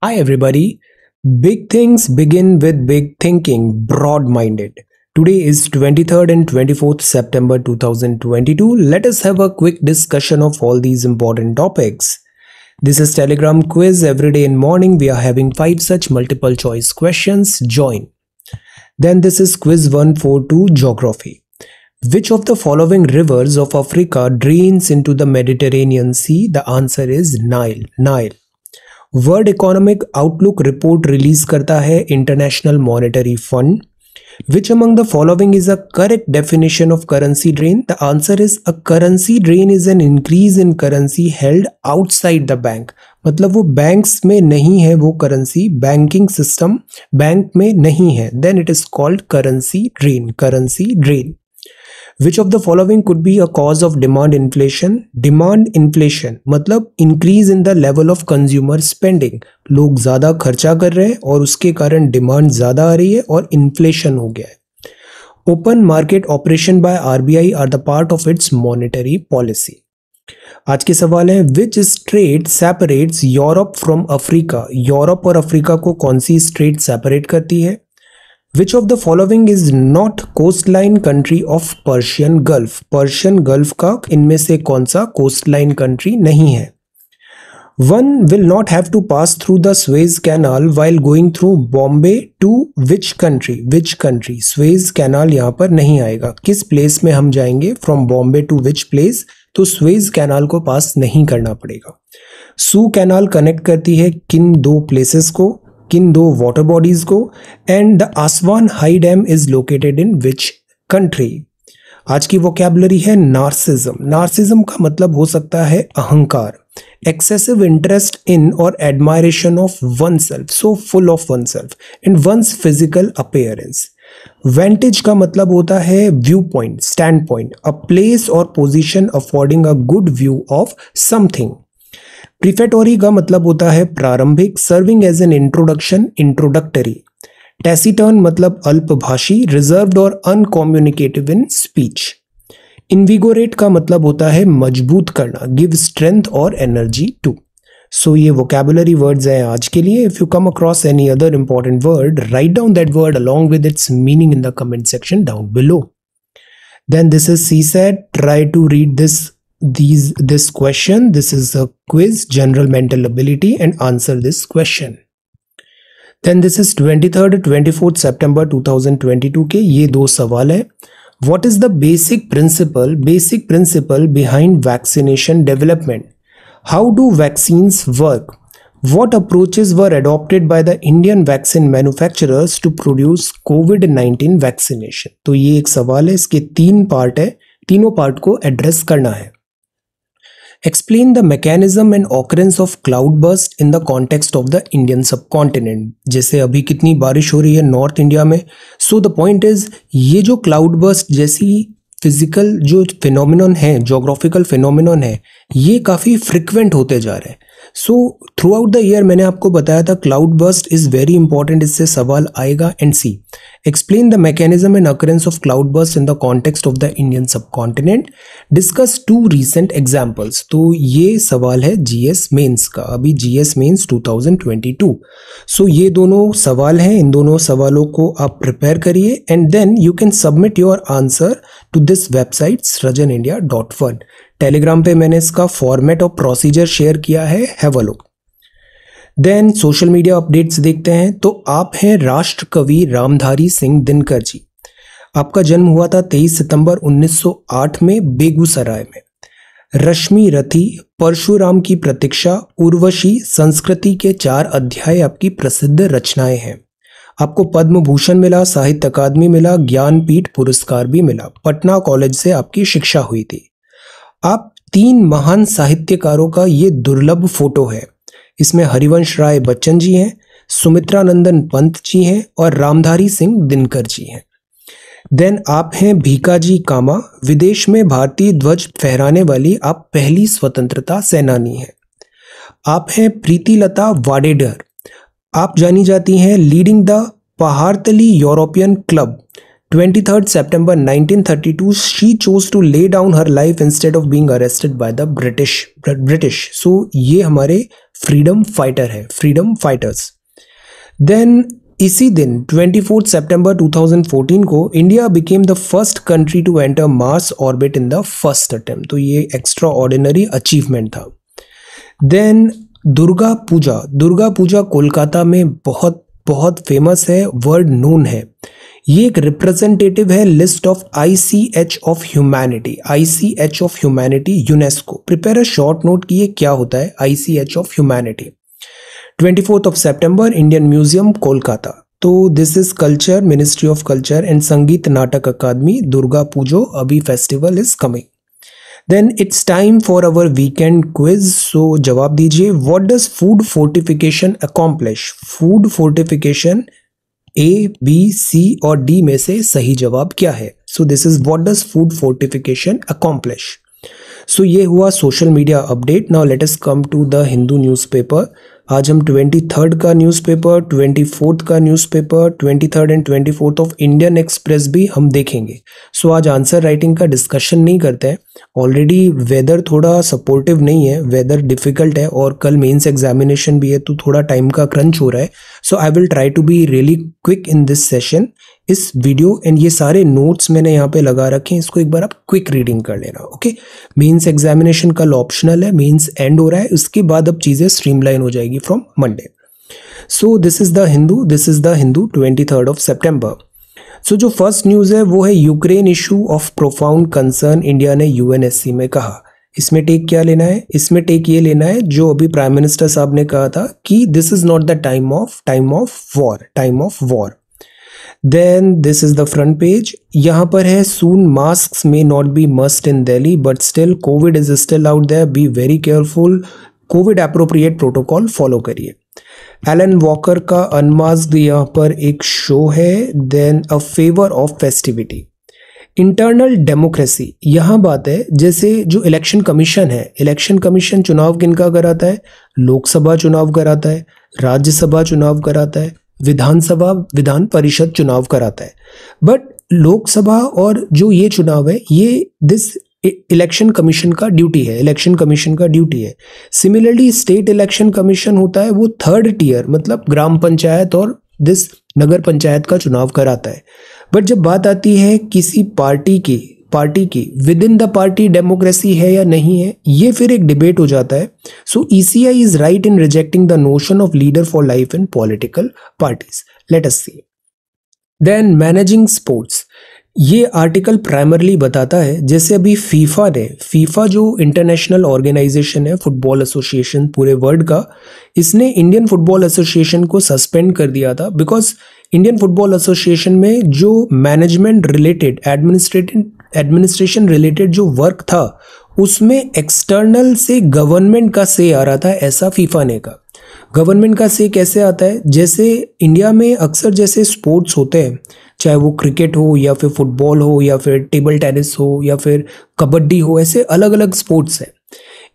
Hi, everybody. Big things begin with big thinking, broad minded. Today is 23rd and 24th September 2022. Let us have a quick discussion of all these important topics. This is Telegram quiz. Every day in morning, we are having five such multiple choice questions. Join. Then this is quiz 142 Geography. Which of the following rivers of Africa drains into the Mediterranean Sea? The answer is Nile. Nile. World economic outlook report release करता है international monetary fund which among the following is a correct definition of currency drain the answer is a currency drain is an increase in currency held outside the bank मतलब वो bank में नहीं है वो currency banking system bank में नहीं है then it is called currency drain currency drain which of the following could be a cause of demand inflation demand inflation मतलब increase in the level of consumer spending लोग ज़्यादा खर्चा कर रहे हैं और उसके कारण डिमांड ज़्यादा आ रही है और इन्फ्लेशन हो गया है open market operation by R B I are the part of its monetary policy आज के सवाल है which strait separate Europe from Africa Europe और अफ्रीका को कौन सी स्ट्रेट सेपरेट करती है Which of the following is not coastline country of Persian Gulf? Persian Gulf का इनमें से कौन सा coastline country नहीं है One will not have to pass through the Suez Canal while going through Bombay to which country? Which country? Suez Canal यहाँ पर नहीं आएगा किस प्लेस में हम जाएंगे from Bombay to which place तो स्वेज कैनाल को पास नहीं करना पड़ेगा सू कैनाल कनेक्ट करती है किन दो प्लेसेस को किन दो वाटर बॉडीज को and the Aswan high dam is located in which country आज की वोकेबलरी है नार्सिज्म नार्सिज्म का मतलब हो सकता है अहंकार एक्सेसिव इंटरेस्ट इन और admiration of one self so full of one self in one's physical appearance vantage का मतलब होता है view point stand point a place और position affording a good view of something prefatory का मतलब होता है प्रारंभिक serving as an introduction introductory taciturn मतलब अल्पभाषी रिजर्व और अनकम्युनिकेटिव इन स्पीच इन्विगोरेट का मतलब होता है मजबूत करना गिव स्ट्रेंथ और एनर्जी टू सो ये वोकेबुलरी वर्ड्स हैं आज के लिए if you come across any other important word write down that word along with its meaning in the comment section down below this is C CSAT. Try to read this these this question this is a quiz general mental ability and answer this question then this is 23rd 24th september 2022 ke ye do sawal hai what is the basic principle basic principle behind vaccination development how do vaccines work what approaches were adopted by the indian vaccine manufacturers to produce covid-19 vaccination to ye ek sawal hai iske teen part hai तीनों part को address करना है explain the mechanism and occurrence of cloud burst in the context of the Indian subcontinent जैसे अभी कितनी बारिश हो रही है नॉर्थ इंडिया में सो द पॉइंट इज ये जो क्लाउड बर्स्ट जैसी फिजिकल जो फिनोमिन है जोग्राफिकल फिनोमिन है ये काफ़ी फ्रिक्वेंट होते जा रहे हैं so throughout the year मैंने आपको बताया था cloud burst is very important इससे सवाल आएगा and see explain the mechanism and occurrence of cloud burst in the context of the Indian subcontinent discuss two recent examples तो ये सवाल है जीएस मेन्स का अभी जीएस ट्वेंटी टू सो ये दोनों सवाल हैं इन दोनों सवालों को आप प्रिपेयर करिए and then you can submit your answer to this website Srijan India dot fun Telegram पे मैंने इसका फॉर्मेट और प्रोसीजर शेयर किया है have a look then social media updates देखते हैं तो आप हैं राष्ट्र कवि रामधारी सिंह दिनकर जी आपका जन्म हुआ था 23 सितंबर 1908 में बेगूसराय में रश्मि रथी परशुराम की प्रतीक्षा उर्वशी संस्कृति के चार अध्याय आपकी प्रसिद्ध रचनाएं हैं आपको पद्म भूषण मिला साहित्य अकादमी मिला ज्ञानपीठ पुरस्कार भी मिला पटना कॉलेज से आपकी शिक्षा हुई थी आप तीन महान साहित्यकारों का ये दुर्लभ फोटो है इसमें हरिवंश राय बच्चन जी हैं सुमित्रा नंदन पंत जी हैं और रामधारी सिंह दिनकर जी हैं देन आप हैं भीकाजी कामा विदेश में भारतीय ध्वज फहराने वाली आप पहली स्वतंत्रता सेनानी हैं आप हैं प्रीति लता वाडेडर आप जानी जाती हैं leading the Pahartali European club 23rd September 1932, she chose to lay down her life instead of being arrested by the British. British. So ये हमारे फ्रीडम फाइटर है फ्रीडम फाइटर्स देन इसी दिन टू थाउजेंड फोर्टीन को India became the first country to enter Mars orbit in the first attempt तो ये extraordinary achievement था then Durga Puja Durga Puja Kolkata में बहुत बहुत फेमस है वर्ल्ड नोन है ये एक रिप्रेजेंटेटिव है list of ICH of humanity ICH of humanity UNESCO prepare a short note कि ये क्या होता है ICH of humanity twenty fourth of September Indian museum Kolkata तो this is culture ministry of culture and Sangeet Natak Akademi Durga Pujo अभी festival is coming then it's time for our weekend quiz so जवाब दीजिए what does food fortification accomplish food fortification A B C और D में से सही जवाब क्या है so this is what does food fortification accomplish so ये हुआ social media update now let us come to the Hindu newspaper आज हम ट्वेंटी थर्ड का न्यूज़पेपर ट्वेंटी फोर्थ का newspaper twenty third and twenty fourth of Indian Express भी हम देखेंगे so so, आज आंसर राइटिंग का डिस्कशन नहीं करते हैं ऑलरेडी वेदर थोड़ा सपोर्टिव नहीं है वेदर डिफ़िकल्ट है और कल मेंस एग्जामिनेशन भी है तो थोड़ा टाइम का क्रंच हो रहा है so I will try to be really quick in this session इस वीडियो एंड ये सारे नोट्स मैंने यहाँ पे लगा रखे हैं इसको एक बार आप क्विक रीडिंग कर लेना ओके मेंस एग्जामिनेशन कल ऑप्शनल है मेंस एंड हो रहा है उसके बाद अब चीज़ें स्ट्रीमलाइन हो जाएगी from Monday so this is the Hindu this is the Hindu twenty third of September so जो फर्स्ट न्यूज़ है वो है Ukraine issue of profound concern India ने यूएनएससी में कहा इसमें टेक क्या लेना है इसमें टेक ये लेना है जो अभी प्राइम मिनिस्टर साहब ने कहा था कि this is not the time of time of war time of war then this is the front page यहाँ पर है soon mask may not be must in Delhi but still Covid is still out there be very careful Covid appropriate protocol follow करिए Alan Walker का unmask यहाँ पर एक show है then a favour of festivity internal democracy यहाँ बात है जैसे जो इलेक्शन कमीशन है इलेक्शन कमीशन चुनाव किनका कराता है लोकसभा चुनाव कराता है राज्यसभा चुनाव कराता है विधानसभा विधान परिषद चुनाव कराता है बट लोकसभा और जो ये चुनाव है ये दिस इलेक्शन कमीशन का ड्यूटी है इलेक्शन कमीशन का ड्यूटी है सिमिलरली स्टेट इलेक्शन कमीशन होता है वो थर्ड टीयर मतलब ग्राम पंचायत और दिस नगर पंचायत का चुनाव कराता है बट जब बात आती है किसी पार्टी की पार्टी की within the party democracy है या नहीं है ये फिर एक डिबेट हो जाता है so E C I is right in rejecting the notion of leader for life in political parties let us see then managing sports ये आर्टिकल प्राइमरली बताता है जैसे अभी फीफा ने फीफा जो इंटरनेशनल ऑर्गेनाइजेशन है फुटबॉल एसोसिएशन पूरे world का इसने इंडियन फुटबॉल एसोसिएशन को सस्पेंड कर दिया था बिकॉज इंडियन फुटबॉल एसोसिएशन में जो management related administrative administration related जो वर्क था उसमें एक्सटर्नल से गवर्नमेंट का से आ रहा था ऐसा फीफा ने कहा गवर्नमेंट का से कैसे आता है जैसे इंडिया में अक्सर जैसे स्पोर्ट्स होते हैं चाहे वो क्रिकेट हो या फिर फुटबॉल हो या फिर टेबल टेनिस हो या फिर कबड्डी हो ऐसे अलग अलग स्पोर्ट्स हैं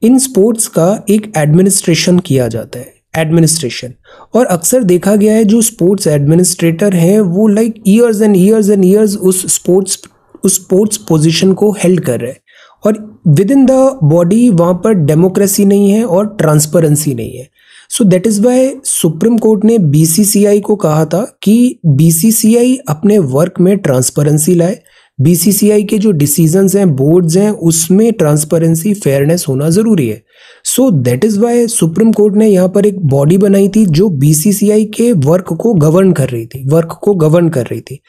इन स्पोर्ट्स का एक एडमिनिस्ट्रेशन किया जाता है एडमिनिस्ट्रेशन और अक्सर देखा गया है जो स्पोर्ट्स एडमिनिस्ट्रेटर हैं वो like years and years and years उस स्पोर्ट्स उस स्पोर्ट्स पोजीशन को हेल्ड कर रहे और विद इन द बॉडी वहाँ पर डेमोक्रेसी नहीं है और ट्रांसपेरेंसी नहीं है so that is why Supreme Court ने बीसीसीआई को कहा था कि बीसीसीआई अपने वर्क में ट्रांसपेरेंसी लाए बीसीसीआई के जो डिसीजंस हैं बोर्ड्स हैं उसमें ट्रांसपेरेंसी फेयरनेस होना ज़रूरी है so that is why Supreme Court ने यहाँ पर एक बॉडी बनाई थी जो बीसीसीआई के वर्क को गवर्न कर रही थी वर्क को गवर्न कर रही थी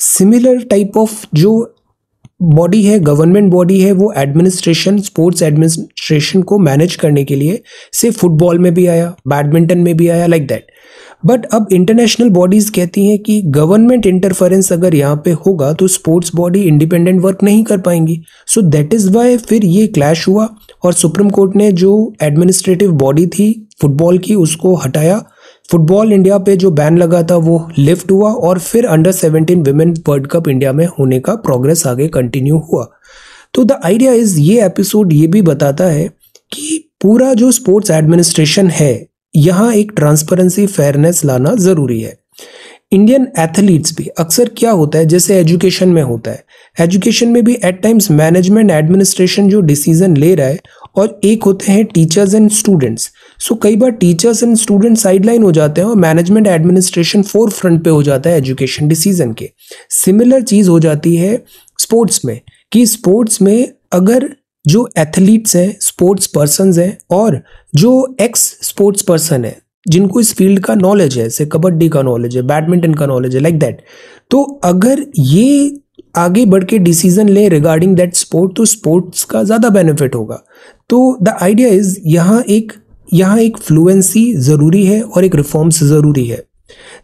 सिमिलर टाइप ऑफ जो बॉडी है गवर्नमेंट बॉडी है वो एडमिनिस्ट्रेशन स्पोर्ट्स एडमिनिस्ट्रेशन को मैनेज करने के लिए से फुटबॉल में भी आया बैडमिंटन में भी आया लाइक दैट बट अब इंटरनेशनल बॉडीज़ कहती हैं कि गवर्नमेंट इंटरफेरेंस अगर यहाँ पे होगा तो स्पोर्ट्स बॉडी इंडिपेंडेंट वर्क नहीं कर पाएंगी सो दैट इज़ वाई फिर ये क्लैश हुआ और सुप्रीम कोर्ट ने जो एडमिनिस्ट्रेटिव बॉडी थी फुटबॉल की उसको हटाया फुटबॉल इंडिया पे जो बैन लगा था वो लिफ्ट हुआ और फिर under 17 women world cup India में होने का प्रोग्रेस आगे कंटिन्यू हुआ तो द आइडिया इज़ ये एपिसोड ये भी बताता है कि पूरा जो स्पोर्ट्स एडमिनिस्ट्रेशन है यहाँ एक ट्रांसपेरेंसी फेयरनेस लाना ज़रूरी है इंडियन एथलीट्स भी अक्सर क्या होता है जैसे एजुकेशन में होता है एजुकेशन में भी एट टाइम्स मैनेजमेंट एडमिनिस्ट्रेशन जो डिसीजन ले रहा है और एक होते हैं teachers and students so so, कई बार टीचर्स एंड स्टूडेंट साइडलाइन हो जाते हैं और मैनेजमेंट एडमिनिस्ट्रेशन फोर फ्रंट पे हो जाता है एजुकेशन डिसीजन के सिमिलर चीज़ हो जाती है स्पोर्ट्स में कि स्पोर्ट्स में अगर जो एथलीट्स हैं स्पोर्ट्स पर्सन हैं और जो एक्स स्पोर्ट्स पर्सन है जिनको इस फील्ड का नॉलेज है जैसे कबड्डी का नॉलेज है बैडमिंटन का नॉलेज है लाइक दैट तो अगर ये आगे बढ़ के डिसीजन लें रिगार्डिंग दैट स्पोर्ट तो स्पोर्ट्स का ज़्यादा बेनिफिट होगा तो द आइडिया इज़ यहाँ एक यहाँ एक फ्लुएंसी ज़रूरी है और एक रिफॉर्म्स ज़रूरी है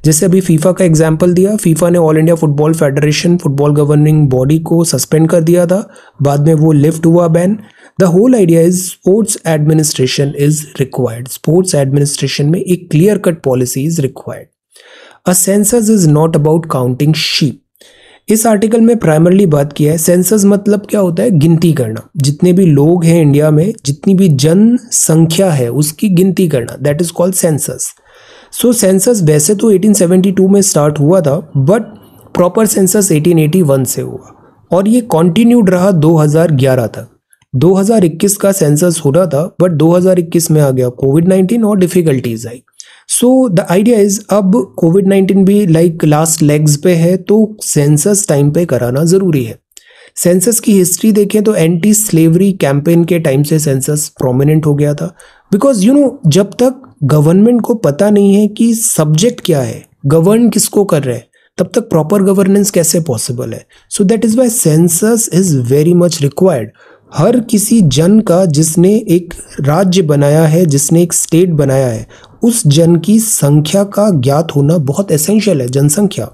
जैसे अभी फीफा का एग्जाम्पल दिया फीफा ने All India football federation football governing body को सस्पेंड कर दिया था बाद में वो लिफ्ट हुआ ban the whole idea is sports administration is required sports administration में एक clear cut policy is required a census is not about counting sheep इस आर्टिकल में प्राइमरली बात किया है सेंसस मतलब क्या होता है गिनती करना जितने भी लोग हैं इंडिया में जितनी भी जनसंख्या है उसकी गिनती करना that is called census so census वैसे तो 1872 में स्टार्ट हुआ था बट प्रॉपर सेंसस 1881 से हुआ और ये कॉन्टिन्यूड रहा 2011 तक 2021 का सेंसस हो रहा था बट 2021 में आ गया कोविड 19 और डिफिकल्टीज आई सो द आइडिया इज़ अब कोविड नाइन्टीन भी लाइक लास्ट लेग्स पे है तो सेंसस टाइम पे कराना ज़रूरी है सेंसस की हिस्ट्री देखें तो एंटी स्लेवरी कैंपेन के टाइम से सेंसस प्रोमिनेंट हो गया था बिकॉज यू नो जब तक गवर्नमेंट को पता नहीं है कि सब्जेक्ट क्या है गवर्न किसको कर रहे हैं तब तक प्रॉपर गवर्नेंस कैसे पॉसिबल है so that is why census is very much required हर किसी जन का जिसने एक राज्य बनाया है जिसने एक स्टेट बनाया है उस जन की संख्या का ज्ञात होना बहुत एसेंशियल है जनसंख्या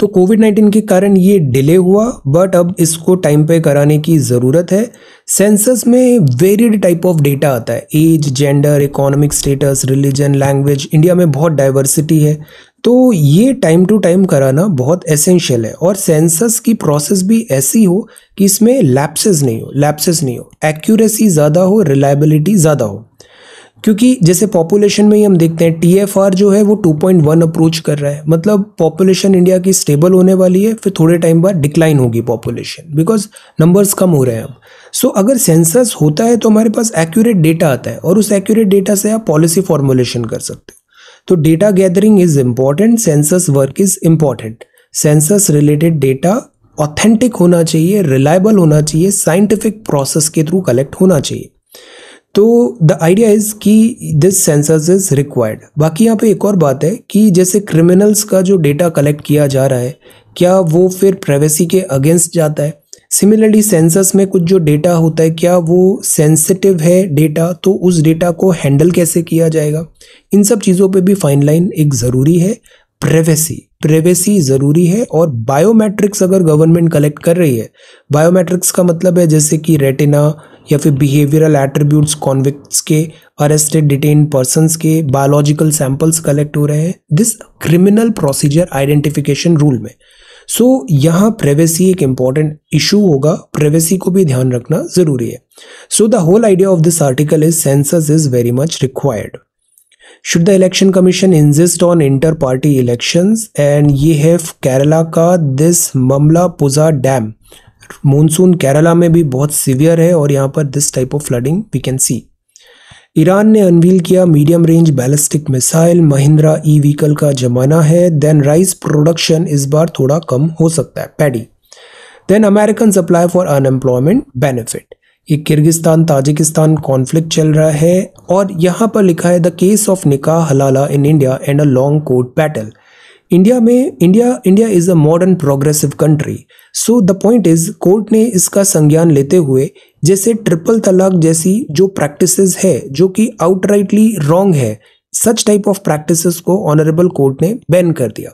तो कोविड नाइन्टीन के कारण ये डिले हुआ बट अब इसको टाइम पे कराने की ज़रूरत है सेंसस में वेरिड टाइप ऑफ डेटा आता है age gender economic status religion language India में बहुत डाइवर्सिटी है तो ये टाइम टू टाइम कराना बहुत एसेंशियल है और सेंसस की प्रोसेस भी ऐसी हो कि इसमें लैप्सेस नहीं हो लैप्सेस नहीं हो एक्यूरेसी ज़्यादा हो रिलायबिलिटी ज़्यादा हो क्योंकि जैसे पॉपुलेशन में ही हम देखते हैं टीएफआर जो है वो 2.1 अप्रोच कर रहा है मतलब पॉपुलेशन इंडिया की स्टेबल होने वाली है फिर थोड़े टाइम बाद डिक्लाइन होगी पॉपुलेशन बिकॉज नंबर्स कम हो रहे हैं अब सो so, अगर सेंसस होता है तो हमारे पास एक्यूरेट डेटा आता है और उस एक्यूरेट डेटा से आप पॉलिसी फॉर्मुलेशन कर सकते हो तो data gathering is important census work is important census related data authentic होना चाहिए रिलायबल होना चाहिए साइंटिफिक प्रोसेस के थ्रू कलेक्ट होना चाहिए तो द आइडिया इज कि दिस सेंसस इज रिक्वायर्ड बाकी यहाँ पे एक और बात है कि जैसे क्रिमिनल्स का जो डेटा कलेक्ट किया जा रहा है क्या वो फिर प्राइवेसी के अगेंस्ट जाता है सिमिलरली सेंसस में कुछ जो डेटा होता है क्या वो सेंसिटिव है डेटा तो उस डेटा को हैंडल कैसे किया जाएगा इन सब चीज़ों पे भी फाइन लाइन एक ज़रूरी है प्रेवेसी प्रेवेसी ज़रूरी है और बायोमेट्रिक्स अगर गवर्नमेंट कलेक्ट कर रही है बायोमेट्रिक्स का मतलब है जैसे कि रेटिना या फिर बिहेवियरल एट्रीब्यूट्स कॉन्विक्स के अरेस्टेड डिटेन पर्सनस के बायोलॉजिकल सैंपल्स कलेक्ट हो रहे हैं this criminal procedure identification rule में सो so, यहाँ प्राइवेसी एक इम्पॉर्टेंट इशू होगा प्राइवेसी को भी ध्यान रखना जरूरी है so the whole idea of this article is census is very much required should the election commission insist on inter party election and ये है केरला का दिस ममला पुजा डैम मानसून केरला में भी बहुत सीवियर है और यहाँ पर this type of flooding we can see Iran ने अनवील किया medium range ballistic missile Mahindra E vehicle का जमाना है देन राइस प्रोडक्शन इस बार थोड़ा कम हो सकता है paddy then American supply for unemployment benefit ये किर्गिस्तान ताजिकिस्तान कॉन्फ्लिक्ट चल रहा है और यहाँ पर लिखा है the case of nikah halala in India and a long court battle India में India India is a modern progressive country so the point is court ने इसका संज्ञान लेते हुए जैसे ट्रिपल तलाक जैसी जो प्रैक्टिसेस है जो कि आउटराइटली रॉन्ग है सच टाइप ऑफ प्रैक्टिस को ऑनरेबल कोर्ट ने बैन कर दिया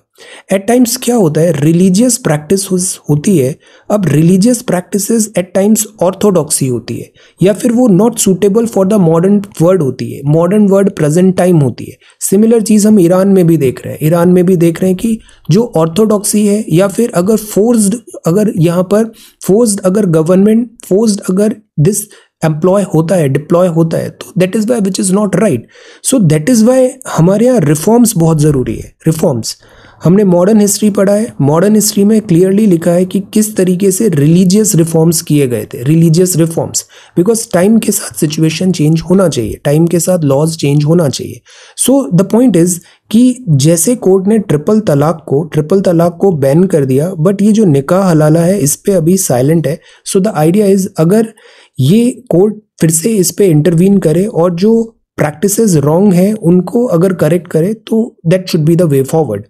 एट टाइम्स क्या होता है रिलीजियस प्रैक्टिस होती है अब religious practice at times orthodoxy होती है या फिर वो not suitable for the modern world होती है मॉडर्न वर्ल्ड प्रेजेंट टाइम होती है सिमिलर चीज़ हम ईरान में भी देख रहे हैं ईरान में भी देख रहे हैं कि जो ऑर्थोडॉक्सी है या फिर अगर फोर्स्ड अगर यहाँ पर फोर्स्ड अगर गवर्नमेंट फोर्स्ड अगर दिस एम्प्लॉय होता है डिप्लॉय होता है तो that is why which is not right so that is why हमारे यहाँ रिफॉर्म्स बहुत ज़रूरी है रिफॉर्म्स हमने मॉडर्न हिस्ट्री पढ़ा है मॉडर्न हिस्ट्री में क्लियरली लिखा है कि किस तरीके से रिलीजियस रिफॉर्म्स किए गए थे रिलीजियस रिफॉर्म्स बिकॉज टाइम के साथ सिचुएशन चेंज होना चाहिए टाइम के साथ लॉज चेंज होना चाहिए सो द पॉइंट इज़ कि जैसे कोर्ट ने ट्रिपल तलाक को ट्रिपल तलाक को बैन कर दिया बट ये जो निकाह हलाला है इस पर अभी साइलेंट है सो द आइडिया इज़ अगर ये कोर्ट फिर से इस पर इंटरवीन करे और जो प्रैक्टिस रॉन्ग है उनको अगर करेक्ट करे तो that should be the way forward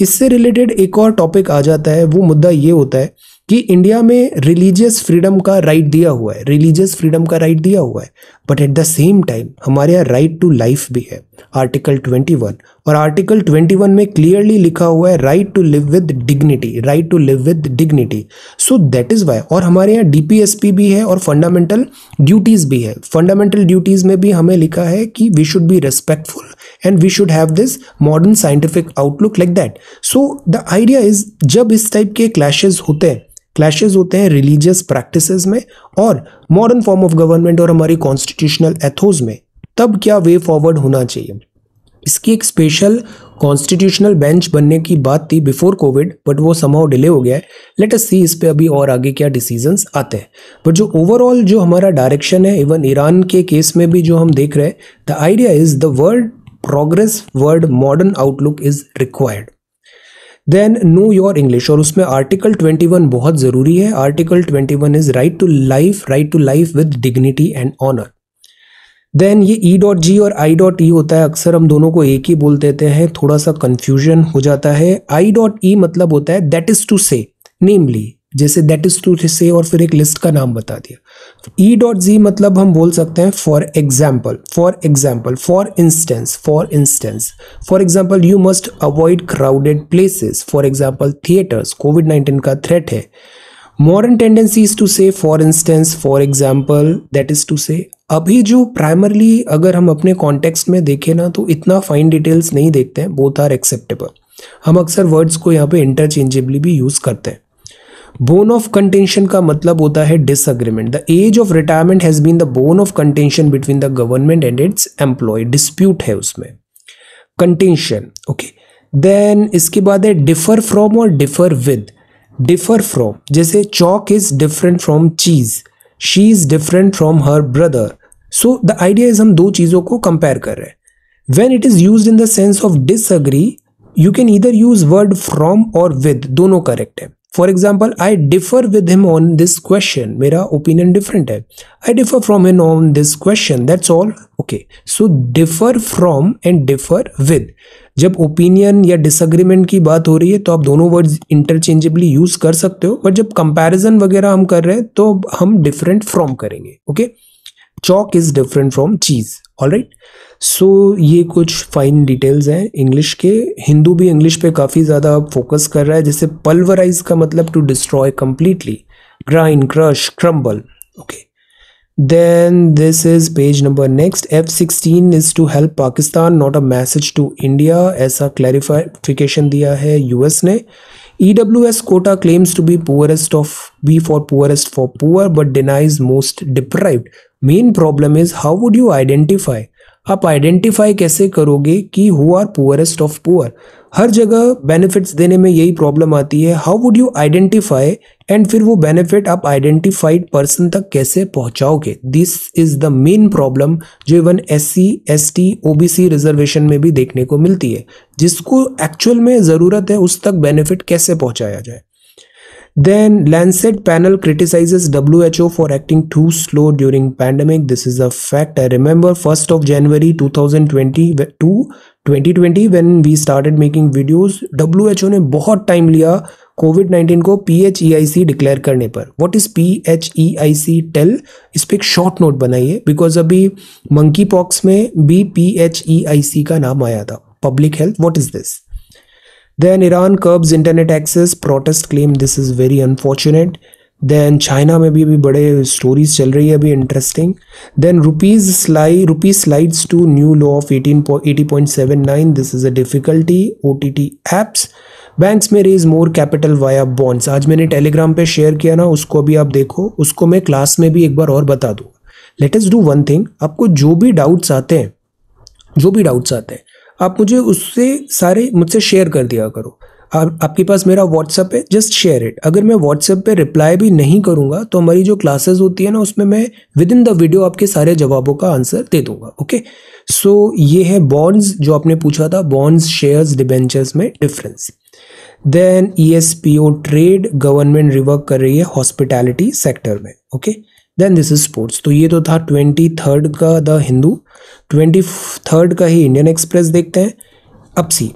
इससे रिलेटेड एक और टॉपिक आ जाता है वो मुद्दा ये होता है कि इंडिया में रिलीजियस फ्रीडम का राइट दिया हुआ है रिलीजियस फ्रीडम का राइट दिया हुआ है but at the same time हमारे यहाँ राइट टू लाइफ भी है आर्टिकल 21 और आर्टिकल 21 में क्लियरली लिखा हुआ है right to live with dignity right to live with dignity so that is why और हमारे यहाँ डी भी है और फंडामेंटल ड्यूटीज़ भी है फंडामेंटल ड्यूटीज़ में भी हमें लिखा है कि we should be respectful and we should have this modern scientific outlook like that so the idea is जब इस टाइप के क्लैशेज होते हैं क्लैशेज होते हैं रिलीजियस प्रैक्टिसेस में और मॉडर्न फॉर्म ऑफ गवर्नमेंट और हमारी कॉन्स्टिट्यूशनल एथोज में तब क्या वे फॉरवर्ड होना चाहिए इसकी एक स्पेशल कॉन्स्टिट्यूशनल बेंच बनने की बात थी बिफोर कोविड बट वो समाव डिले हो गया है लेट अस सी इस पे अभी और आगे क्या डिसीजंस आते हैं बट जो ओवरऑल जो हमारा डायरेक्शन है इवन ईरान के केस में भी जो हम देख रहे हैं the idea is the world progress word modern outlook is required then know your English और उसमें आर्टिकल 21 बहुत ज़रूरी है article 21 is right to life right to life with dignity and honour then ये ई डॉट जी और I dot E होता है अक्सर हम दोनों को एक ही बोल देते हैं थोड़ा सा कन्फ्यूजन हो जाता है आई डॉट ई मतलब होता है दैट इज़ टू से नेमली जैसे दैट इज़ टू से और फिर एक लिस्ट का नाम बता दिया ई डॉट जी मतलब हम बोल सकते हैं for example for example for instance for instance for example you must avoid crowded places for example theatres Covid nineteen का थ्रेट है modern tendency is to say for instance for example that is to say अभी जो primarily अगर हम अपने context में देखें ना तो इतना फाइन डिटेल्स नहीं देखते हैं बोथ आर एक्सेप्टेबल हम अक्सर वर्ड्स को यहाँ पे इंटरचेंजेबली भी यूज़ करते हैं बोन ऑफ कंटेंशन का मतलब होता है disagreement the age of retirement has been the bone of contention between the government and its employ dispute है उसमें कंटेंशन ओके देन इसके बाद है डिफर फ्रॉम और डिफर विद डिफर फ्रॉम जैसे chalk is different from cheese she is different from her brother so the idea is हम दो चीज़ों को कंपेयर कर रहे हैं when it is use in the sense of disagree you can either use word from और with दोनों correct है for example I differ with him on this question मेरा ओपिनियन डिफरेंट है I differ from him on this question that's all okay so differ from and differ with जब opinion या disagreement की बात हो रही है तो आप दोनों वर्ड इंटरचेंजेबली यूज कर सकते हो बट जब कंपेरिजन वगैरह हम कर रहे हैं तो हम डिफरेंट फ्रॉम करेंगे okay chalk is different from cheese all right so ये कुछ फाइन डिटेल्स हैं इंग्लिश के हिंदू भी इंग्लिश पे काफ़ी ज़्यादा फोकस कर रहा है जैसे पल्वराइज का मतलब to destroy completely grind crush crumble okay then this is page number next F sixteen is to help Pakistan not a message to India ऐसा क्लैरिफाइफिकेशन दिया है यूएस ने EWS quota claims to be poorest of be for poorest for poor but denies most deprived. Main problem is how would you identify आप identify कैसे करोगे कि who are poorest of poor हर जगह benefits देने में यही प्रॉब्लम आती है how would you identify and फिर वो बेनिफिट आप आइडेंटिफाइड पर्सन तक कैसे पहुंचाओगे this is the main problem जो even S C S T O B C reservation में भी देखने को मिलती है जिसको एक्चुअल में ज़रूरत है उस तक बेनिफिट कैसे पहुंचाया जाए Then Lancet panel criticizes WHO for acting too slow during pandemic. This is a fact. I remember 1st of January 2020 2020 when we started making videos WHO ne bahut time liya covid 19 ko pheic declare karne par what is pheic tell is is P H E I C tell इस पर एक short note बनाइए because अभी monkeypox में भी P Then Iran curbs internet access, protest claim this is very unfortunate. Then China में भी अभी बड़े स्टोरीज चल रही है अभी interesting then rupees slide rupees slides to new low of eighteen eighty point seven nine this is a difficulty O T T apps banks में raise more capital via bonds आज मैंने टेलीग्राम पे share किया ना उसको भी आप देखो उसको मैं क्लास में भी एक बार और बता दूँ लेटेस्ट डू वन थिंग आपको जो भी डाउट्स आते हैं जो भी डाउट्स आते हैं आप मुझे उससे सारे मुझसे शेयर कर दिया करो आप आपके पास मेरा व्हाट्सअप है जस्ट शेयर इट अगर मैं व्हाट्सअप पे रिप्लाई भी नहीं करूँगा तो हमारी जो क्लासेस होती है ना उसमें मैं विद इन द वीडियो आपके सारे जवाबों का आंसर दे दूंगा ओके सो so, ये है बॉन्ड्स जो आपने पूछा था बॉन्ड्स शेयर्स डिबेंचर्स में difference then e trade government rework कर रही है हॉस्पिटैलिटी सेक्टर में okay okay? Then this is sports तो ये तो था ट्वेंटी थर्ड का द हिंदू ट्वेंटी थर्ड का ही इंडियन एक्सप्रेस देखते हैं अब see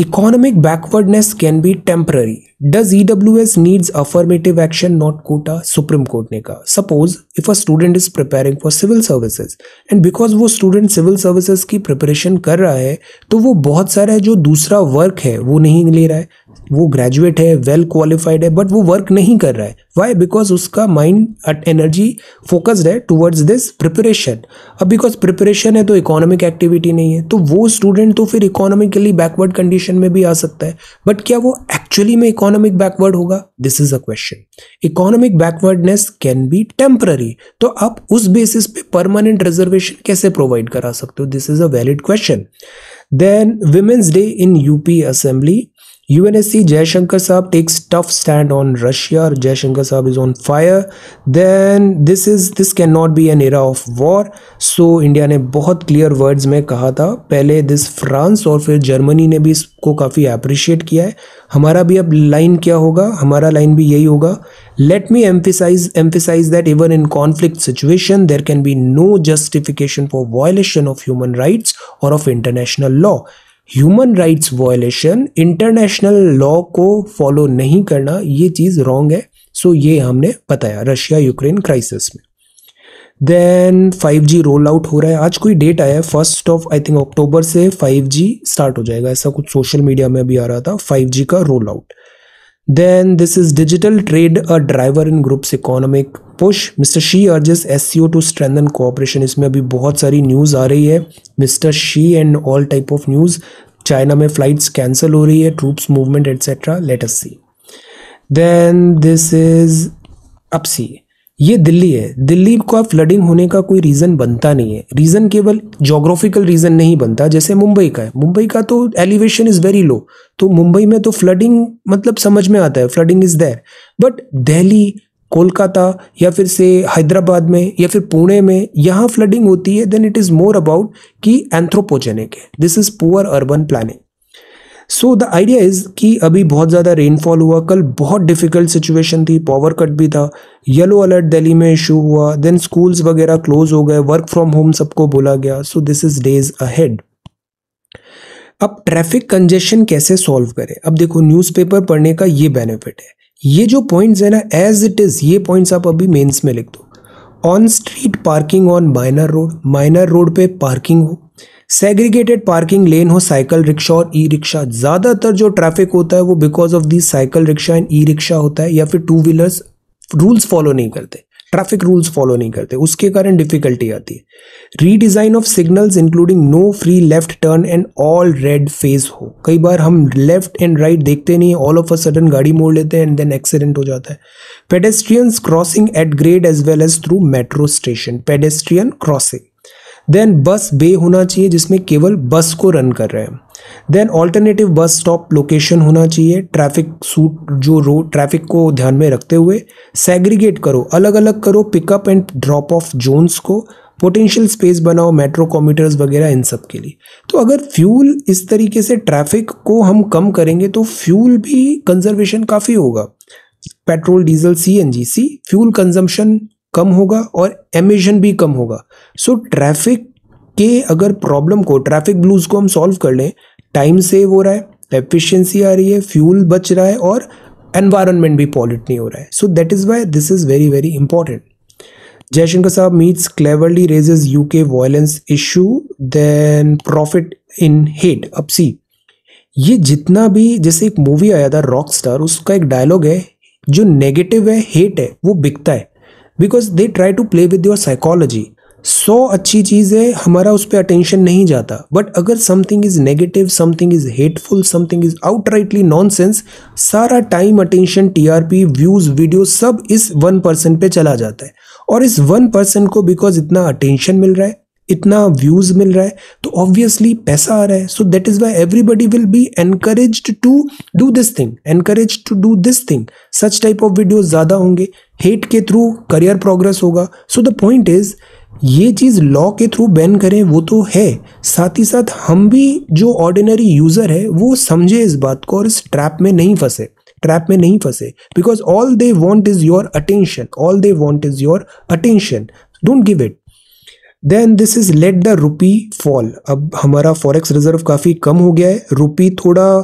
economic backwardness can be temporary does E W S needs affirmative action not quota Supreme Court ने कहा suppose if a student is preparing for civil services and because वो student civil services की preparation कर रहा है तो वो बहुत सारा जो दूसरा वर्क है वो नहीं ले रहा है वो ग्रेजुएट है वेल well क्वालिफाइड है बट वो वर्क नहीं कर रहा है वाई बिकॉज उसका माइंड एट एनर्जी फोकस्ड है टूवर्ड्स दिस प्रिपरेशन अब बिकॉज प्रिपरेशन है तो इकोनॉमिक एक्टिविटी नहीं है तो वो स्टूडेंट तो फिर इकोनॉमिकली बैकवर्ड कंडीशन में भी आ सकता है बट क्या वो एक्चुअली में इकोनॉमिक बैकवर्ड होगा this is a question economic backwardness can be temporary तो आप उस बेसिस पे परमानेंट रिजर्वेशन कैसे प्रोवाइड करा सकते हो this is a valid question then Women's Day in UP assembly Jaishankar साहब takes tough stand on Russia Jaishankar साहब is on fire then this is this can not be an era of war so India ने बहुत clear words में कहा था पहले this France और फिर जर्मनी ने भी इसको काफ़ी अप्रिशिएट किया है हमारा भी अब लाइन क्या होगा हमारा लाइन भी यही होगा let me emphasise emphasise that even in conflict situation there can be no justification for violation of human rights और of international law human rights violation international law को फॉलो नहीं करना ये चीज़ रॉन्ग है सो ये हमने बताया रशिया यूक्रेन क्राइसिस में देन 5G रोल आउट हो रहा है आज कोई डेट आया है first of I think October से 5G स्टार्ट हो जाएगा ऐसा कुछ सोशल मीडिया में भी आ रहा था 5G का roll out Then this is digital trade a driver in group's economic push. Mr. Xi urges SCO to strengthen cooperation. इसमें अभी बहुत सारी news आ रही है mr Xi and all type of news china में flights cancel हो रही है troops movement etc let us see then this is अपसी ये दिल्ली है दिल्ली का फ्लडिंग होने का कोई रीज़न बनता नहीं है रीज़न केवल जोग्राफिकल रीज़न नहीं बनता जैसे मुंबई का है मुंबई का तो एलिवेशन इज़ वेरी लो तो मुंबई में तो फ्लडिंग मतलब समझ में आता है flooding is there but Delhi Kolkata या फिर से हैदराबाद में या फिर पुणे में यहाँ फ्लडिंग होती है then it is more about कि एंथ्रोपोजेनिक है this is poor urban planning so the idea is कि अभी बहुत ज़्यादा रेनफॉल हुआ कल बहुत डिफ़िकल्ट सिचुएशन थी पावर कट भी था येलो अलर्ट दिल्ली में इशू हुआ देन स्कूल्स वगैरह क्लोज हो गए वर्क फ्रॉम होम सबको बोला गया so this is days ahead अब ट्रैफिक कंजेशन कैसे सॉल्व करें अब देखो न्यूज़पेपर पढ़ने का ये बेनिफिट है ये जो पॉइंट्स है ना एज इट इज़ ये पॉइंट्स आप अभी मेंस में लिख दो on street parking on minor road minor road पे पार्किंग हो सेग्रीगेटेड पार्किंग लेन हो साइकिल रिक्शा और ई रिक्शा ज़्यादातर जो ट्रैफिक होता है वो because of the cycle rickshaw and e rickshaw होता है या फिर टू व्हीलर्स रूल्स फॉलो नहीं करते ट्रैफिक रूल्स फॉलो नहीं करते उसके कारण डिफिकल्टी आती है redesign of signals including no free left turn and all red phase हो कई बार हम लेफ्ट एंड राइट देखते नहीं ऑल ऑफ अ सडन गाड़ी मोड़ लेते हैं एंड देन एक्सीडेंट हो जाता है pedestrians crossing at grade as well as through metro station pedestrian crossing then bus bay होना चाहिए जिसमें केवल बस को रन कर रहे हैं then alternative bus stop location होना चाहिए ट्रैफिक सूट जो रोड ट्रैफिक को ध्यान में रखते हुए सेग्रीगेट करो अलग अलग करो pickup and drop off zones को पोटेंशियल स्पेस बनाओ मेट्रो कॉम्यूटर्स वगैरह इन सब के लिए तो अगर फ्यूल इस तरीके से ट्रैफिक को हम कम करेंगे तो फ्यूल भी कंजर्वेशन काफ़ी होगा petrol diesel C N G C fuel consumption कम होगा और एमिशन भी कम होगा सो ट्रैफिक के अगर प्रॉब्लम को ट्रैफिक ब्लूज को हम सॉल्व कर लें टाइम सेव हो रहा है एफिशिएंसी आ रही है फ्यूल बच रहा है और एनवायरनमेंट भी पॉल्यूट नहीं हो रहा है so that is why this is very very important Jaishankar साहब meets cleverly raises U K violence issue then profit in hate अब सी ये जितना भी जैसे एक मूवी आया था रॉक स्टार उसका एक डायलॉग है जो नेगेटिव है हेट है वो बिकता है because they try to play with your psychology so अच्छी चीज़ है हमारा उस पर अटेंशन नहीं जाता बट अगर something is negative something is hateful something is outrightly nonsense सारा time attention T R P views video सब इस वन पर्सन पे चला जाता है और इस वन पर्सन को बिकॉज इतना अटेंशन मिल रहा है इतना व्यूज मिल रहा है तो ऑब्वियसली पैसा आ रहा है so that is why everybody will be encourage to do this thing encourage to do this thing such type of video ज़्यादा होंगे हेट के थ्रू करियर प्रोग्रेस होगा सो द पॉइंट इज़ ये चीज़ लॉ के थ्रू बैन करें वो तो है साथ ही साथ हम भी जो ऑर्डिनरी यूज़र है वो समझे इस बात को और इस ट्रैप में नहीं फंसे ट्रैप में नहीं फंसे because all they want is your attention all they want is your attention don't give it then this is let the rupee fall अब हमारा फॉरेक्स रिजर्व काफ़ी कम हो गया है रुपी थोड़ा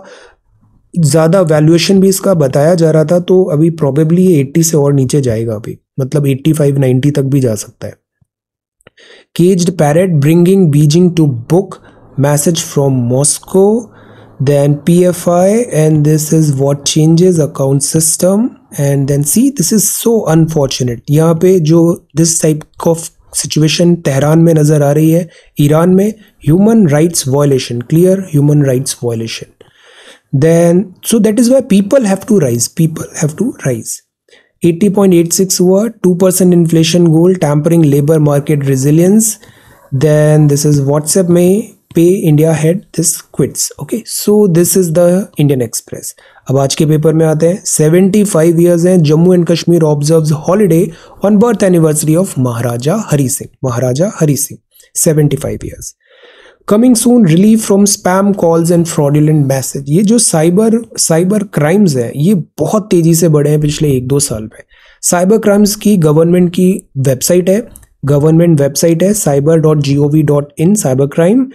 ज़्यादा वैल्यूएशन भी इसका बताया जा रहा था तो अभी प्रॉबेबली ये एट्टी से और नीचे जाएगा अभी मतलब एट्टी फाइव नाइन्टी तक भी जा सकता है caged parrot bringing Beijing to book message from Moscow then P F I and this is what changes account system and then see this is so unfortunate यहाँ पे जो this type of situation Tehran में नज़र आ रही है Iran में human rights violation clear human rights violation then so that is why people have to rise people have to rise 80.86 हुआ 2 percent inflation goal tampering labour market resilience then this is WhatsApp में पे India head this quits okay so this is the Indian Express अब आज के paper में आते हैं seventy five years हैं Jammu and Kashmir observe holiday on birth anniversary of Maharaja Hari Singh Maharaja Hari Singh seventy five years coming soon relief from spam calls and fraudulent message ये जो cyber cyber crimes हैं ये बहुत तेजी से बढ़े हैं पिछले एक दो साल में साइबर क्राइम्स की गवर्नमेंट की वेबसाइट है गवर्नमेंट वेबसाइट है cyber dot G O V dot in cyber crime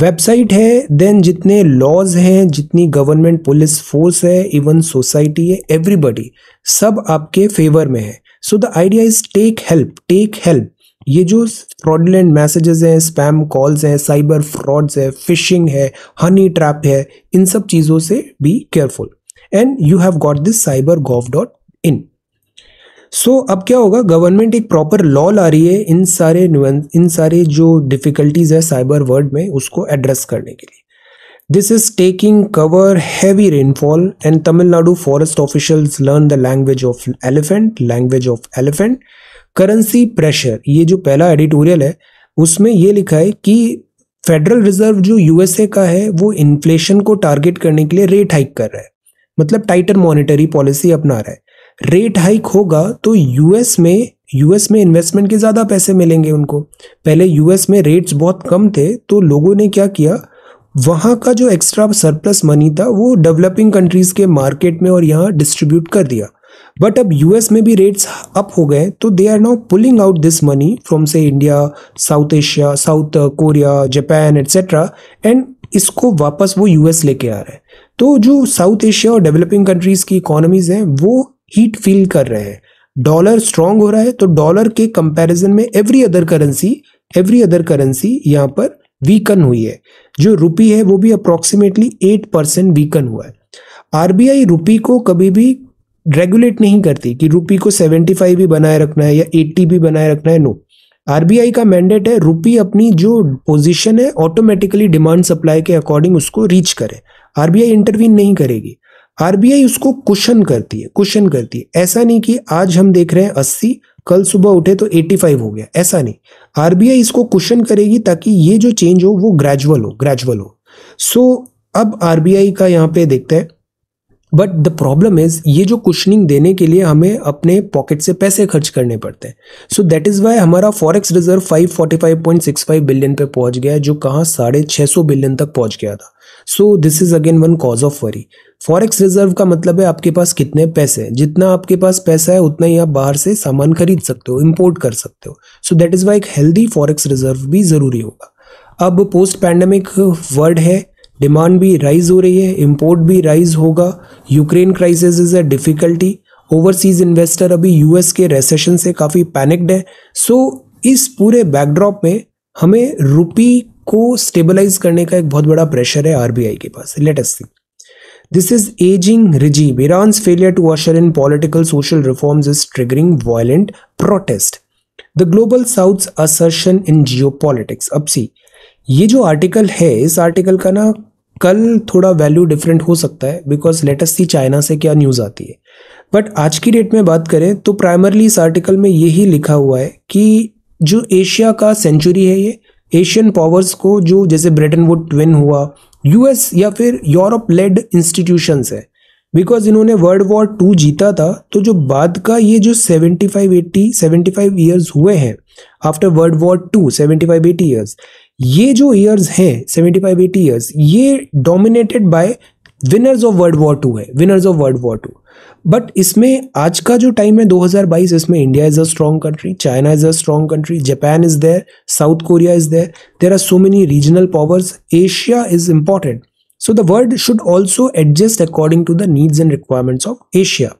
website है देन जितने लॉज हैं जितनी गवर्नमेंट पुलिस फोर्स है इवन सोसाइटी है एवरीबडी सब आपके फेवर में है so the idea is take help take help ये जो फ्रॉडलेंट मैसेजेस हैं स्पैम कॉल्स हैं साइबर फ्रॉड्स है फिशिंग है हनी ट्रैप है इन सब चीज़ों से be careful and you have got this cyber gov dot in so so, अब क्या होगा गवर्नमेंट एक प्रॉपर लॉ ला रही है इन सारे इन सारे जो डिफ़िकल्टीज़ है साइबर वर्ल्ड में उसको एड्रेस करने के लिए this is taking cover heavy rainfall and Tamil Nadu forest officials learn the language of elephant language of elephant currency pressure ये जो पहला एडिटोरियल है उसमें ये लिखा है कि फेडरल रिजर्व जो यूएसए का है वो इन्फ्लेशन को टारगेट करने के लिए रेट हाइक कर रहा है मतलब टाइटर मॉनिटरी पॉलिसी अपना रहा है रेट हाइक होगा तो यूएस में यूएस में इन्वेस्टमेंट के ज़्यादा पैसे मिलेंगे उनको पहले यूएस में रेट्स बहुत कम थे तो लोगों ने क्या किया वहाँ का जो एक्स्ट्रा सरप्लस मनी था वो डेवलपिंग कंट्रीज़ के मार्केट में और यहाँ डिस्ट्रीब्यूट कर दिया बट अब यूएस में भी रेट्स अप हो गए तो they are now pulling out this money from से India South Asia South Korea Japan et cetera and इसको वापस वो यूएस लेके आ रहे हैं तो जो साउथ एशिया और डेवलपिंग कंट्रीज़ की इकोनॉमीज़ हैं वो हीट फील कर रहे हैं डॉलर स्ट्रांग हो रहा है तो डॉलर के कंपैरिजन में every other currency every other currency यहाँ पर वीकन हुई है जो रुपी है वो भी अप्रोक्सीमेटली एट परसेंट वीकन हुआ है आरबीआई रुपी को कभी भी रेगुलेट नहीं करती कि रुपी को सेवेंटी फाइव भी बनाए रखना है या एट्टी भी बनाए रखना है नो आरबीआई का मैंडेट है रुपी अपनी जो पोजीशन है ऑटोमेटिकली डिमांड सप्लाई के अकॉर्डिंग उसको रीच करे आरबीआई इंटरवीन नहीं करेगी आरबीआई उसको कुशन करती है कुशन करती है ऐसा नहीं कि आज हम देख रहे हैं अस्सी कल सुबह उठे तो फाइव हो गया ऐसा नहीं आरबीआई इसको क्वेश्चन करेगी ताकि ये जो चेंज हो वो ग्रेजुअल हो ग्रेजुअल हो सो so, अब आरबीआई का यहाँ पे देखते हैं बट द प्रॉब्लम इज ये जो क्वेश्चनिंग देने के लिए हमें अपने पॉकेट से पैसे खर्च करने पड़ते हैं सो दैट इज़ वाई हमारा फॉरेक्स रिजर्व 545.65 बिलियन पे पहुंच गया जो कहा साढ़े छह सौ बिलियन तक पहुंच गया था so this is again one cause of worry forex reserve का मतलब है आपके पास कितने पैसे हैं जितना आपके पास पैसा है उतना ही आप बाहर से सामान खरीद सकते हो इम्पोर्ट कर सकते हो सो दैट इज़ वाई एक हेल्दी फॉरेक्स रिजर्व भी ज़रूरी होगा अब पोस्ट पैंडमिक वर्ड है डिमांड भी राइज हो रही है इम्पोर्ट भी राइज होगा Ukraine crisis is a difficulty overseas investor अभी यूएस के रेसेशन से काफ़ी पैनिक्ड है सो so, इस पूरे बैकड्रॉप में हमें रुपी को स्टेबलाइज करने का एक बहुत बड़ा प्रेशर है आरबीआई के पास latest see This is aging regime. Iran's failure to usher in political social reforms is triggering violent protest. The global south assertion in geopolitics अब सी ये जो आर्टिकल है इस आर्टिकल का ना कल थोड़ा वैल्यू डिफरेंट हो सकता है बिकॉज लेटेस्ट सी चाइना से क्या न्यूज़ आती है बट आज की डेट में बात करें तो प्राइमरली इस आर्टिकल में यही लिखा हुआ है कि जो एशिया का सेंचुरी है ये एशियन पावर्स को जो जैसे ब्रिटेन वुड ट्विन हुआ यूएस या फिर यूरोप लेड इंस्टीट्यूशंस है बिकॉज इन्होंने वर्ल्ड वॉर टू जीता था तो जो बाद का ये जो 75 80 फाइव ईयर्स हुए हैं after world war two 75 eighty years ये जो ईयर्स हैं 75 एटी ईयर्स ये dominated by winners of world war two है winners of world war two but इसमें आज का जो टाइम है 2022 इसमें India is a strong country China is a strong country Japan is there South Korea is there there are so many regional powers Asia is important so the world should also adjust according to the needs and requirements of Asia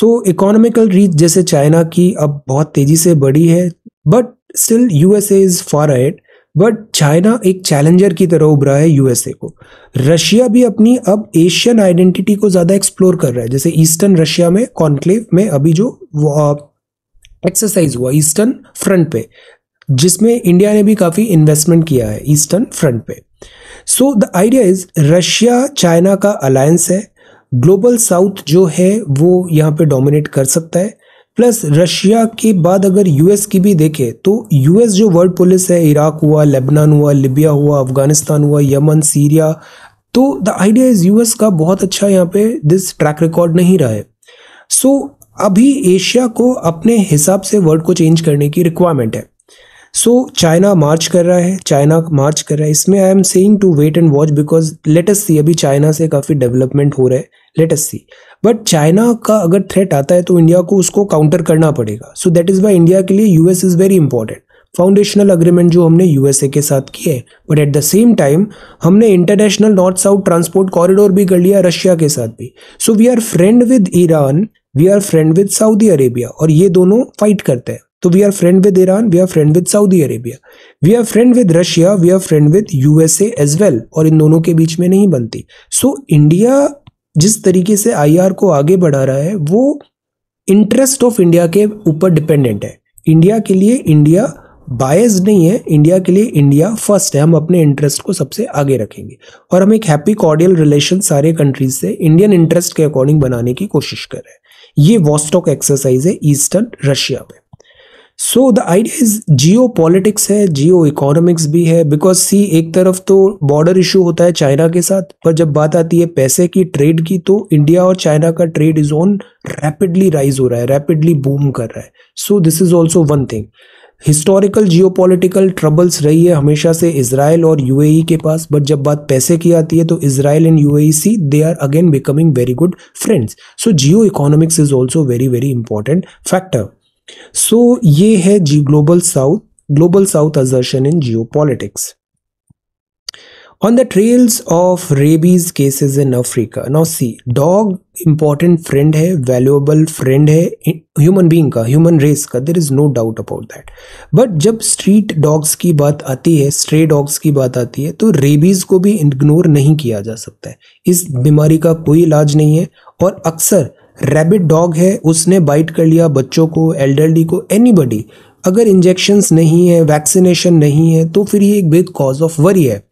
so economical reach जैसे China की अब बहुत तेज़ी से बढ़ी है but still USA is far ahead but China एक challenger की तरह उभरा है यूएसए को रशिया भी अपनी अब एशियन आइडेंटिटी को ज़्यादा एक्सप्लोर कर रहा है जैसे ईस्टर्न रशिया में कॉन्क्लेव में अभी जो एक्सरसाइज हुआ ईस्टर्न फ्रंट पे जिसमें इंडिया ने भी काफ़ी इन्वेस्टमेंट किया है ईस्टर्न फ्रंट पे so the idea is Russia China का अलायंस है ग्लोबल साउथ जो है वो यहाँ पे डोमिनेट कर सकता है प्लस रशिया के बाद अगर यूएस की भी देखें तो यूएस जो वर्ल्ड पुलिस है इराक हुआ लेबनान हुआ लिबिया हुआ अफगानिस्तान हुआ यमन सीरिया तो द आइडिया इज़ यूएस का बहुत अच्छा यहाँ पे दिस ट्रैक रिकॉर्ड नहीं रहा है सो so, अभी एशिया को अपने हिसाब से वर्ल्ड को चेंज करने की रिक्वायरमेंट है सो चाइना मार्च कर रहा है चाइना मार्च कर रहा है इसमें I am saying to wait and watch because latest see अभी चाइना से काफ़ी डेवलपमेंट हो रहा है let us see but China का अगर थ्रेट आता है तो इंडिया को उसको काउंटर करना पड़ेगा so that is why India के लिए US is very important foundational agreement जो हमने यूएसए के साथ किए but at the same time हमने international north south transport corridor भी कर लिया रशिया के साथ भी so we are friend with Iran we are friend with Saudi Arabia और ये दोनों फाइट करते हैं तो we are friend with Iran we are friend with Saudi Arabia we are friend with Russia we are friend with USA as well और इन दोनों के बीच में नहीं बनती सो इंडिया जिस तरीके से आई को आगे बढ़ा रहा है वो इंटरेस्ट ऑफ इंडिया के ऊपर डिपेंडेंट है इंडिया के लिए इंडिया बायस नहीं है इंडिया के लिए इंडिया फर्स्ट है हम अपने इंटरेस्ट को सबसे आगे रखेंगे और हम एक हैप्पी कॉर्डियल रिलेशन सारे कंट्रीज से इंडियन इंटरेस्ट के अकॉर्डिंग बनाने की कोशिश कर रहे हैं ये वॉस्टॉक एक्सरसाइज है ईस्टर्न रशिया में so the idea is geopolitics है जियो इकोनॉमिक्स भी है बिकॉज सी एक तरफ तो बॉर्डर इशू होता है चाइना के साथ पर जब बात आती है पैसे की ट्रेड की तो इंडिया और चाइना का trade is on rapidly rise हो रहा है रैपिडली बूम कर रहा है so this is also one thing historical geopolitical troubles रही है हमेशा से इसराइल और यूएई e के पास बट जब बात पैसे की आती है तो Israel and UAE see they are again becoming very good friends so geoeconomics is also very very important factor so so, ये है जी global south global south assertion in geopolitics on the trails of rabies cases in Africa now see dog important friend है valuable friend है human being का human race का there is no doubt about that but जब street dogs की बात आती है stray dogs की बात आती है तो रेबीज को भी इग्नोर नहीं किया जा सकता है इस बीमारी का कोई इलाज नहीं है और अक्सर रैबिट डॉग है उसने बाइट कर लिया बच्चों को एल्डरली को एनीबडी अगर इंजेक्शंस नहीं है वैक्सीनेशन नहीं है तो फिर ये एक बिग कॉज ऑफ वरी है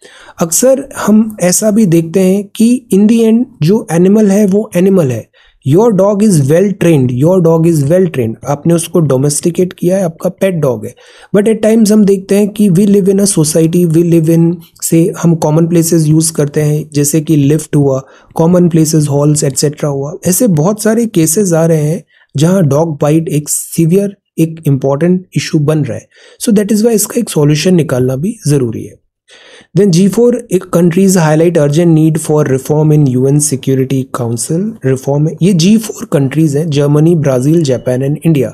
अक्सर हम ऐसा भी देखते हैं कि इन दी एंड जो एनिमल है वो एनिमल है your dog is well trained your dog is well trained आपने उसको डोमेस्टिकेट किया है आपका पेट डॉग है बट एट टाइम्स हम देखते हैं कि we live in a society we live in से हम कॉमन प्लेसेस यूज़ करते हैं जैसे कि लिफ्ट हुआ कॉमन प्लेसेस हॉल्स एट्सेट्रा हुआ ऐसे बहुत सारे केसेस आ रहे हैं जहाँ डॉग बाइट एक सीवियर एक इम्पॉर्टेंट इशू बन रहा है सो दैट इज़ वाई इसका एक सॉल्यूशन निकालना भी ज़रूरी है Then G4 countries highlight urgent need for reform in UN Security Council reform ये G4 countries हैं Germany Brazil Japan and India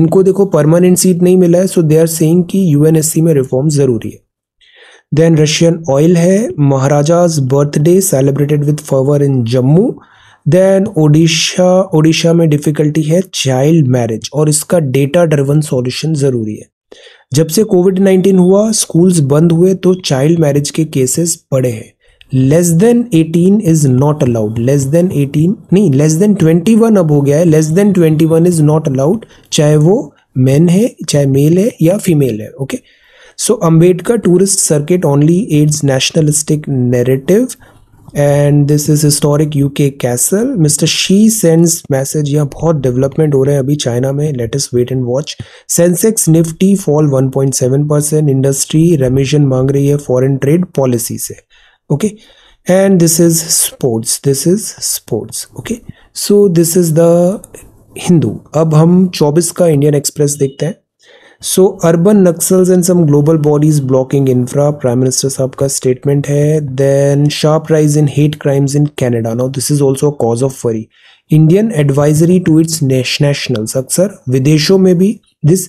इनको देखो परमानेंट सीट नहीं मिला है सो दे आर सेइंग कि यूएनएससी में रिफॉर्म ज़रूरी है देन रशियन ऑयल है Maharaja's birthday celebrated with fervour in Jammu then Odisha Odisha में डिफ़िकल्टी है चाइल्ड मैरिज और इसका डेटा ड्रिवन सॉल्यूशन ज़रूरी है जब से कोविड 19 हुआ स्कूल्स बंद हुए तो चाइल्ड मैरिज के केसेस बढ़े हैं less than 18 is not allowed less than 18 नहीं लेस देन 21 अब हो गया है less than 21 is not allowed चाहे वो मैन है चाहे मेल है या फीमेल है okay so Ambedkar tourist circuit only adds nationalistic narrative and this is historic UK castle mister Xi sends message यहाँ बहुत डेवलपमेंट हो रहे हैं अभी चाइना में latest wait and watch Sensex Nifty fall 1.7 percent industry remission मांग रही है फॉरन ट्रेड पॉलिसी से okay and this is sports this is sports okay so this is the Hindu अब हम 24 का इंडियन एक्सप्रेस देखते हैं so urban Naxals and some global bodies blocking infra prime minister साहब का स्टेटमेंट है then sharp rise in hate crimes in Canada now this is also cause of worry Indian advisory to its nationals अक्सर विदेशों में भी this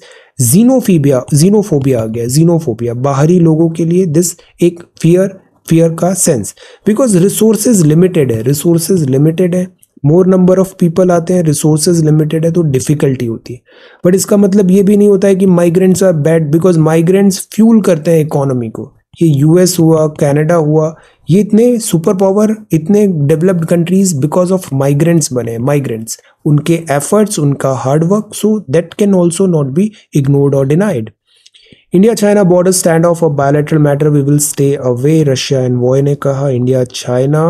जीनोफीबिया xenophobia आ गया xenophobia बाहरी लोगों के लिए दिस एक फियर फियर का सेंस बिकॉज रिसोर्सेज लिमिटेड है रिसोर्सेज लिमिटेड है मोर नंबर ऑफ पीपल आते हैं रिसोर्सेज लिमिटेड है तो डिफिकल्टी होती है बट इसका मतलब ये भी नहीं होता है कि migrants are bad because migrants fuel करते हैं इकोनॉमी को ये यूएस हुआ कनाडा हुआ ये इतने सुपर पावर इतने developed countries because of migrants बने माइग्रेंट्स उनके एफर्ट्स उनका hard work so that can also not be ignored और denied India China border standoff a bilateral matter we will stay away Russia and वॉय ने कहा India China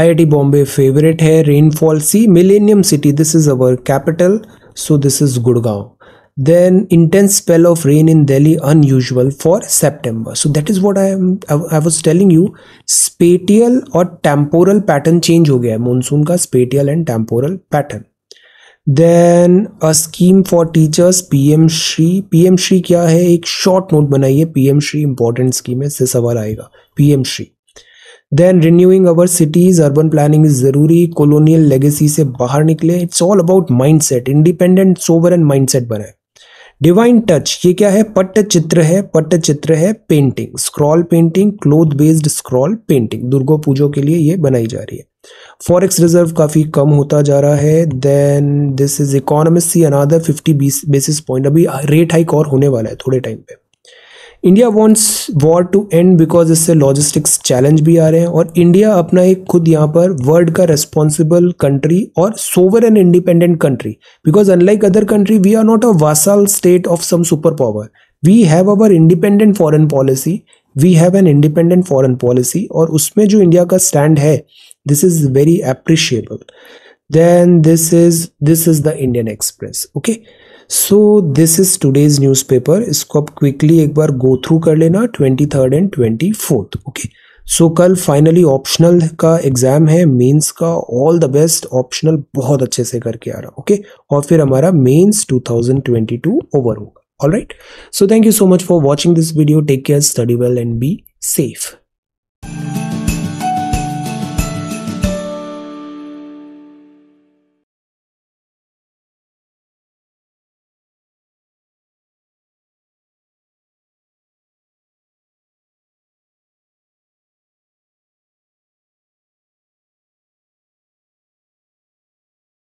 IIT Bombay favorite hai rainfall. See Millennium City. This is our capital. So this is Gurgaon. Then intense spell of rain in Delhi unusual for September. So that is what I am. I, I was telling you. Spatial or temporal pattern change हो गया है monsoon का spatial and temporal pattern. Then a scheme for teachers PM Shri PM Shri क्या है एक short note बनाइए PM Shri important scheme है इससे सवाल आएगा PM Shri then renewing our cities urban planning is जरूरी कॉलोनियल लेगेसी से बाहर निकले it's all about mindset independent sovereign and mindset बनाए डिवाइन टच ये क्या है पट्ट चित्र है पट्ट चित्र है painting scroll painting cloth based scroll painting Durgo Pujo के लिए ये बनाई जा रही है फॉरेक्स रिजर्व काफ़ी कम होता जा रहा है then this is economist see another fifty basis point अभी रेट हाइक और होने वाला है थोड़े टाइम पे India wants war to end because इससे लॉजिस्टिक्स चैलेंज भी आ रहे हैं और इंडिया अपना एक खुद यहाँ पर वर्ल्ड का रेस्पॉन्सिबल कंट्री और sovereign and independent country because unlike other country we are not a vassal state of some super power we have our independent foreign policy we have an independent foreign policy और उसमें जो India का stand है this is very appreciable then this is this is the Indian Express okay so this is today's newspaper इसको आप quickly एक बार go through कर लेना twenty third and twenty fourth okay so कल finally optional का exam है mains का ऑल द बेस्ट ऑप्शनल बहुत अच्छे से करके आ रहा ओके okay? और फिर हमारा ट्वेंटी 2022 ओवर होगा all right so thank you so much for watching this video take care study well and be safe